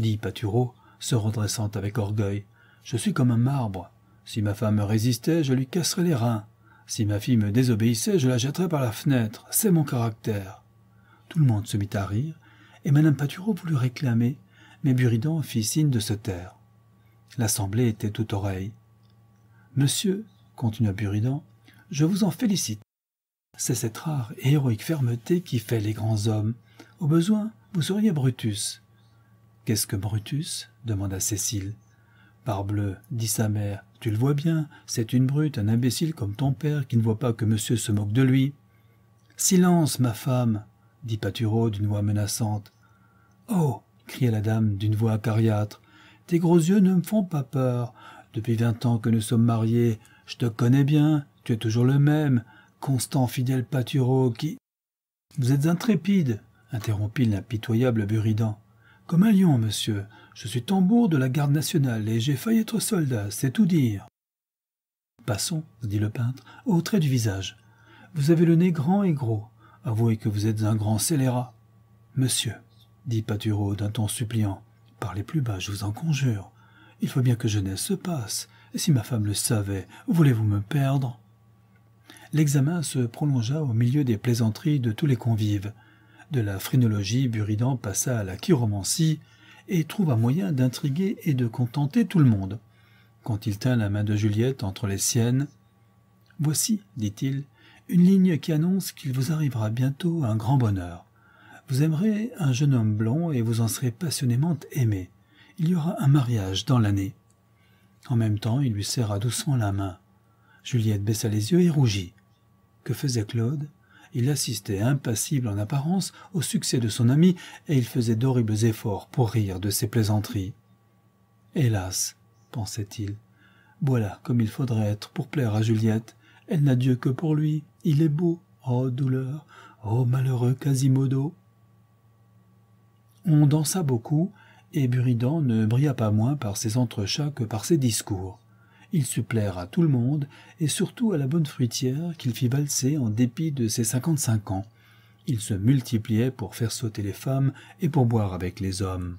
dit Paturo, se redressant avec orgueil. Je suis comme un marbre. Si ma femme résistait, je lui casserais les reins. Si ma fille me désobéissait, je la jetterais par la fenêtre. C'est mon caractère. Tout le monde se mit à rire, et Madame Patureau voulut réclamer, mais Buridan fit signe de se taire. L'assemblée était toute oreille. Monsieur, continua Buridan, je vous en félicite. C'est cette rare et héroïque fermeté qui fait les grands hommes. Au besoin, vous seriez Brutus. Qu'est-ce que Brutus demanda Cécile. Parbleu, dit sa mère, tu le vois bien, c'est une brute, un imbécile comme ton père qui ne voit pas que monsieur se moque de lui. Silence, ma femme, dit Patureau d'une voix menaçante. Oh cria la dame d'une voix acariâtre, tes gros yeux ne me font pas peur. Depuis vingt ans que nous sommes mariés, je te connais bien, tu es toujours le même, constant fidèle Patureau qui. Vous êtes intrépide, interrompit l'impitoyable Buridan. Comme un lion, monsieur. Je suis tambour de la garde nationale et j'ai failli être soldat, c'est tout dire. Passons, dit le peintre, au trait du visage. Vous avez le nez grand et gros. Avouez que vous êtes un grand scélérat. Monsieur, dit Patureau d'un ton suppliant, parlez plus bas, je vous en conjure. Il faut bien que jeunesse se passe, et si ma femme le savait, voulez-vous me perdre L'examen se prolongea au milieu des plaisanteries de tous les convives. De la phrénologie, Buridan passa à la chiromancie et trouva moyen d'intriguer et de contenter tout le monde. Quand il tint la main de Juliette entre les siennes, Voici, dit-il, une ligne qui annonce qu'il vous arrivera bientôt un grand bonheur. Vous aimerez un jeune homme blond et vous en serez passionnément aimé. Il y aura un mariage dans l'année. En même temps, il lui serra doucement la main. Juliette baissa les yeux et rougit. Que faisait Claude il assistait impassible en apparence au succès de son ami, et il faisait d'horribles efforts pour rire de ses plaisanteries. Hélas, pensait-il, voilà comme il faudrait être pour plaire à Juliette. Elle n'a Dieu que pour lui. Il est beau. Oh douleur. ô oh, malheureux Quasimodo. On dansa beaucoup, et Buridan ne brilla pas moins par ses entrechats que par ses discours. Il sut à tout le monde, et surtout à la bonne fruitière qu'il fit valser en dépit de ses cinquante-cinq ans. Il se multipliait pour faire sauter les femmes et pour boire avec les hommes.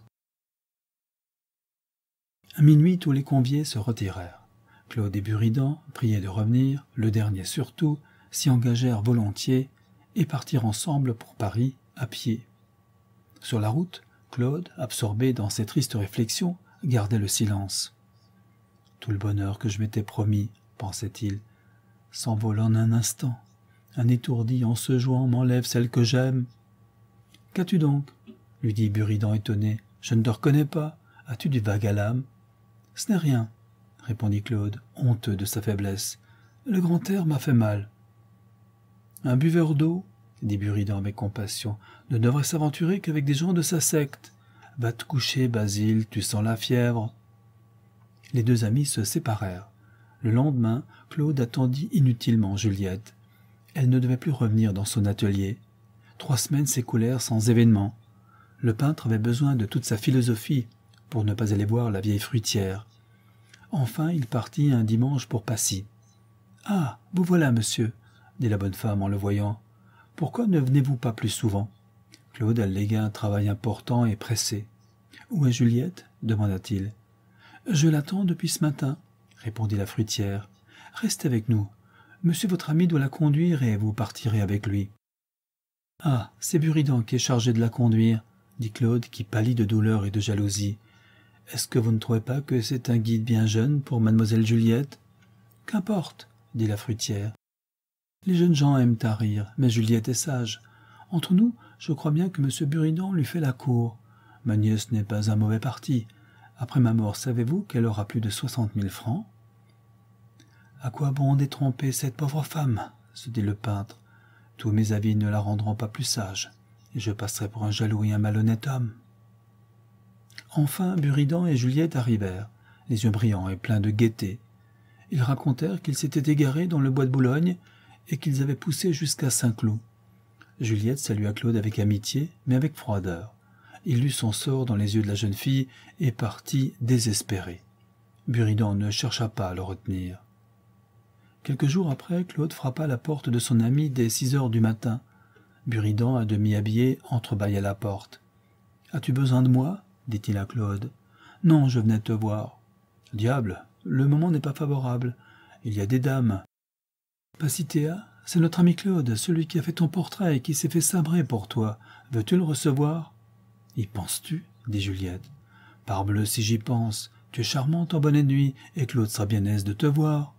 À minuit, tous les conviés se retirèrent. Claude et Buridan, priés de revenir, le dernier surtout, s'y engagèrent volontiers et partirent ensemble pour Paris à pied. Sur la route, Claude, absorbé dans ses tristes réflexions, gardait le silence. Tout le bonheur que je m'étais promis, pensait-il, s'envole en un instant. Un étourdi, en se jouant, m'enlève celle que j'aime. Qu'as-tu donc lui dit Buridan étonné. Je ne te reconnais pas. As-tu du vague à l'âme Ce n'est rien, répondit Claude, honteux de sa faiblesse. Le grand air m'a fait mal. Un buveur d'eau, dit Buridan avec compassion, ne devrait s'aventurer qu'avec des gens de sa secte. Va te coucher, Basile, tu sens la fièvre. Les deux amis se séparèrent. Le lendemain, Claude attendit inutilement Juliette. Elle ne devait plus revenir dans son atelier. Trois semaines s'écoulèrent sans événement. Le peintre avait besoin de toute sa philosophie pour ne pas aller voir la vieille fruitière. Enfin, il partit un dimanche pour Passy. Ah, vous voilà, monsieur, dit la bonne femme en le voyant. Pourquoi ne venez-vous pas plus souvent Claude allégua un travail important et pressé. Où est Juliette demanda-t-il. Je l'attends depuis ce matin, répondit la fruitière. Restez avec nous. Monsieur votre ami doit la conduire et vous partirez avec lui. Ah, c'est Buridan qui est chargé de la conduire, dit Claude, qui pâlit de douleur et de jalousie. Est-ce que vous ne trouvez pas que c'est un guide bien jeune pour mademoiselle Juliette Qu'importe, dit la fruitière. Les jeunes gens aiment à rire, mais Juliette est sage. Entre nous, je crois bien que monsieur Buridan lui fait la cour. Ma nièce n'est pas un mauvais parti. Après ma mort, savez-vous qu'elle aura plus de soixante mille francs À quoi bon détromper cette pauvre femme se dit le peintre. Tous mes avis ne la rendront pas plus sage, et je passerai pour un jaloux et un malhonnête homme. Enfin, Buridan et Juliette arrivèrent, les yeux brillants et pleins de gaieté. Ils racontèrent qu'ils s'étaient égarés dans le bois de Boulogne et qu'ils avaient poussé jusqu'à Saint-Cloud. Juliette salua Claude avec amitié, mais avec froideur il lut son sort dans les yeux de la jeune fille et partit désespéré. Buridan ne chercha pas à le retenir. Quelques jours après, Claude frappa la porte de son ami dès six heures du matin. Buridan, à demi habillé, entrebâilla la porte. As-tu besoin de moi dit-il à Claude. Non, je venais te voir. Diable, le moment n'est pas favorable. Il y a des dames. Pacitéa, c'est notre ami Claude, celui qui a fait ton portrait et qui s'est fait sabrer pour toi. Veux-tu le recevoir y penses-tu dit Juliette. Parbleu, si j'y pense, tu es charmante en bonne nuit, et Claude sera bien aise de te voir.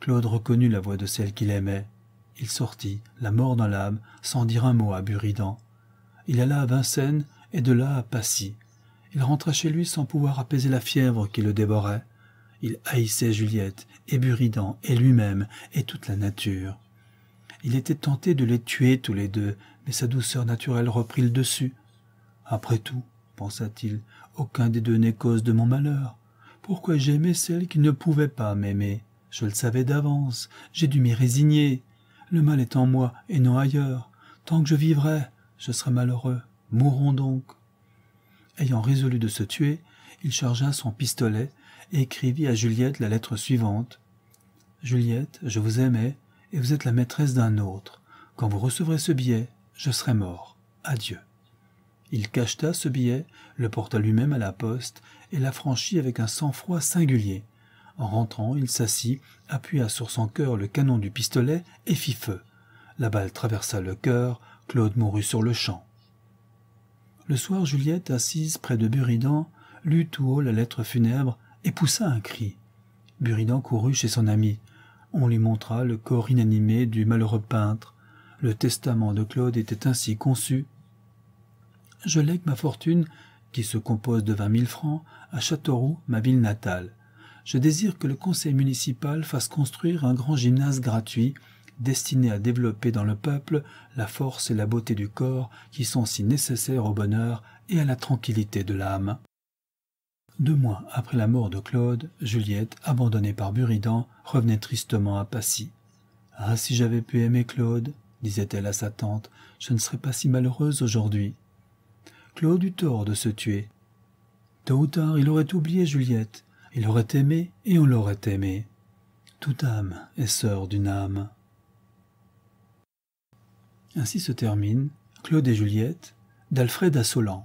Claude reconnut la voix de celle qu'il aimait. Il sortit, la mort dans l'âme, sans dire un mot à Buridan. Il alla à Vincennes et de là à Passy. Il rentra chez lui sans pouvoir apaiser la fièvre qui le dévorait. Il haïssait Juliette, et Buridan, et lui-même, et toute la nature. Il était tenté de les tuer tous les deux, mais sa douceur naturelle reprit le dessus. Après tout, pensa-t-il, aucun des deux n'est cause de mon malheur. Pourquoi j'aimais celle qui ne pouvait pas m'aimer Je le savais d'avance, j'ai dû m'y résigner. Le mal est en moi et non ailleurs. Tant que je vivrai, je serai malheureux. Mourons donc. Ayant résolu de se tuer, il chargea son pistolet et écrivit à Juliette la lettre suivante. Juliette, je vous aimais, et vous êtes la maîtresse d'un autre. Quand vous recevrez ce billet, je serai mort. Adieu. Il cacheta ce billet, le porta lui-même à la poste et l'affranchit avec un sang-froid singulier. En rentrant, il s'assit, appuya sur son cœur le canon du pistolet et fit feu. La balle traversa le cœur, Claude mourut sur le champ. Le soir, Juliette, assise près de Buridan, lut tout haut la lettre funèbre et poussa un cri. Buridan courut chez son ami. On lui montra le corps inanimé du malheureux peintre. Le testament de Claude était ainsi conçu je lègue ma fortune, qui se compose de vingt mille francs, à Châteauroux, ma ville natale. Je désire que le conseil municipal fasse construire un grand gymnase gratuit, destiné à développer dans le peuple la force et la beauté du corps qui sont si nécessaires au bonheur et à la tranquillité de l'âme. Deux mois après la mort de Claude, Juliette, abandonnée par Buridan, revenait tristement à Passy. Ah, si j'avais pu aimer Claude, disait-elle à sa tante, je ne serais pas si malheureuse aujourd'hui. Claude eut tort de se tuer. Tôt ou tard, il aurait oublié Juliette, il aurait aimé et on l'aurait aimé. Toute âme est sœur d'une âme. Ainsi se termine Claude et Juliette d'Alfred Assolant.